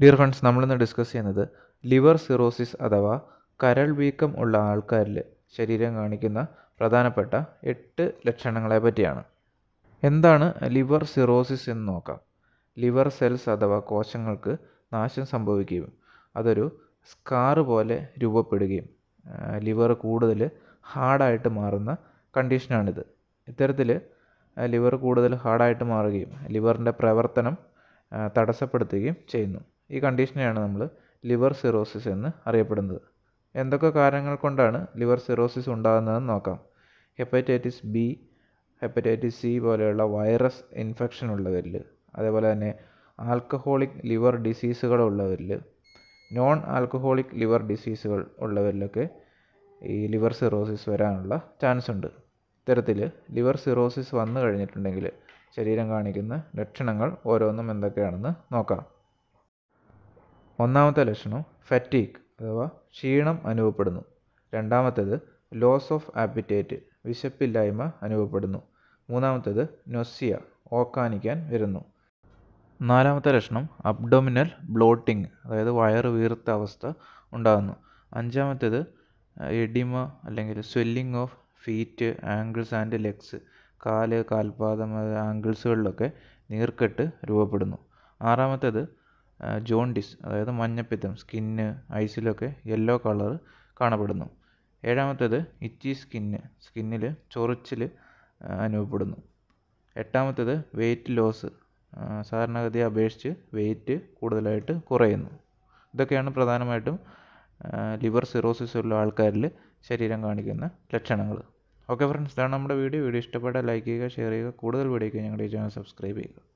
dear friends നമ്മളിന്ന് discuss ചെയ്യുന്നത് liver cirrhosis അഥവാ കരൾ വീക്കം ഉള്ള ആൾക്കാരിൽ ശരീരം കാണിക്കുന്ന പ്രധാനപ്പെട്ട എട്ട് ലക്ഷണങ്ങളെ പറ്റിയാണ് എന്താണ് ലിവർ സിറോസിസ് എന്ന് നോക്കാം ലിവർ സെൽസ് അഥവാ കോശങ്ങൾക്ക് നാശം സംഭവിക്കുകയും അതൊരു സ്കാറ് പോലെ രൂപപ്പെടുകയും ലിവർ കൂടുതൽ ഹാർഡായിട്ട് മാറുന്ന കണ്ടീഷനാണിത് ഇത്തരത്തിൽ ലിവർ കൂടുതൽ ഹാർഡായിട്ട് മാറുകയും ലിവറിൻ്റെ പ്രവർത്തനം തടസ്സപ്പെടുത്തുകയും ചെയ്യുന്നു ഈ കണ്ടീഷനെയാണ് നമ്മൾ ലിവർ സിറോസിസ് എന്ന് അറിയപ്പെടുന്നത് എന്തൊക്കെ കാരണങ്ങൾ കൊണ്ടാണ് ലിവർ സിറോസിസ് ഉണ്ടാകുന്നതെന്ന് നോക്കാം ഹെപ്പറ്റൈറ്റിസ് ബി ഹെപ്പറ്റൈറ്റിസ് സി പോലെയുള്ള വൈറസ് ഇൻഫെക്ഷൻ ഉള്ളവരിൽ അതേപോലെ തന്നെ ആൽക്കഹോളിക് ലിവർ ഡിസീസുകൾ ഉള്ളവരിൽ നോൺ ആൽക്കഹോളിക് ലിവർ ഡിസീസുകൾ ഉള്ളവരിലൊക്കെ ഈ ലിവർ സിറോസിസ് വരാനുള്ള ചാൻസ് ഉണ്ട് ഇത്തരത്തിൽ ലിവർ സിറോസിസ് വന്നു കഴിഞ്ഞിട്ടുണ്ടെങ്കിൽ ശരീരം കാണിക്കുന്ന ലക്ഷണങ്ങൾ ഓരോന്നും എന്തൊക്കെയാണെന്ന് നോക്കാം ഒന്നാമത്തെ ലക്ഷണം ഫറ്റീഗ് അഥവാ ക്ഷീണം അനുഭവപ്പെടുന്നു രണ്ടാമത്തേത് ലോസ് ഓഫ് ആപ്പിറ്റേറ്റ് വിശപ്പില്ലായ്മ അനുഭവപ്പെടുന്നു മൂന്നാമത്തേത് നൊസിയ ഓക്കാനിക്കാൻ വരുന്നു നാലാമത്തെ ലക്ഷണം അബ്ഡോമിനൽ ബ്ലോട്ടിംഗ് അതായത് വയറ് വീർത്ത അവസ്ഥ ഉണ്ടാകുന്നു അഞ്ചാമത്തേത് എഡിമ അല്ലെങ്കിൽ swelling of feet ankles and legs കാല് കാൽപാദം ആംഗിൾസുകളിലൊക്കെ നീർക്കെട്ട് രൂപപ്പെടുന്നു ആറാമത്തേത് ജോണ്ടിസ് അതായത് മഞ്ഞപ്പിത്തം സ്കിന്ന് ഐസിലൊക്കെ യെല്ലോ കളർ കാണപ്പെടുന്നു ഏഴാമത്തേത് ഇറ്റി സ്കിന്ന് സ്കിന്നിൽ ചൊറിച്ചിൽ അനുഭവപ്പെടുന്നു എട്ടാമത്തേത് വെയിറ്റ് ലോസ് സാധാരണഗതിയെ അപേക്ഷിച്ച് വെയിറ്റ് കൂടുതലായിട്ട് കുറയുന്നു ഇതൊക്കെയാണ് പ്രധാനമായിട്ടും ലിവർ സിറോസിസ് ഉള്ള ആൾക്കാരിൽ ശരീരം കാണിക്കുന്ന ലക്ഷണങ്ങൾ ഓക്കെ ഫ്രണ്ട്സ് ഇതാണ് നമ്മുടെ വീഡിയോ വീഡിയോ ഇഷ്ടപ്പെട്ടാൽ ലൈക്ക് ചെയ്യുക ഷെയർ ചെയ്യുക കൂടുതൽ വീഡിയോയ്ക്ക് ഞങ്ങളുടെ ഈ ചാനൽ സബ്സ്ക്രൈബ് ചെയ്യുക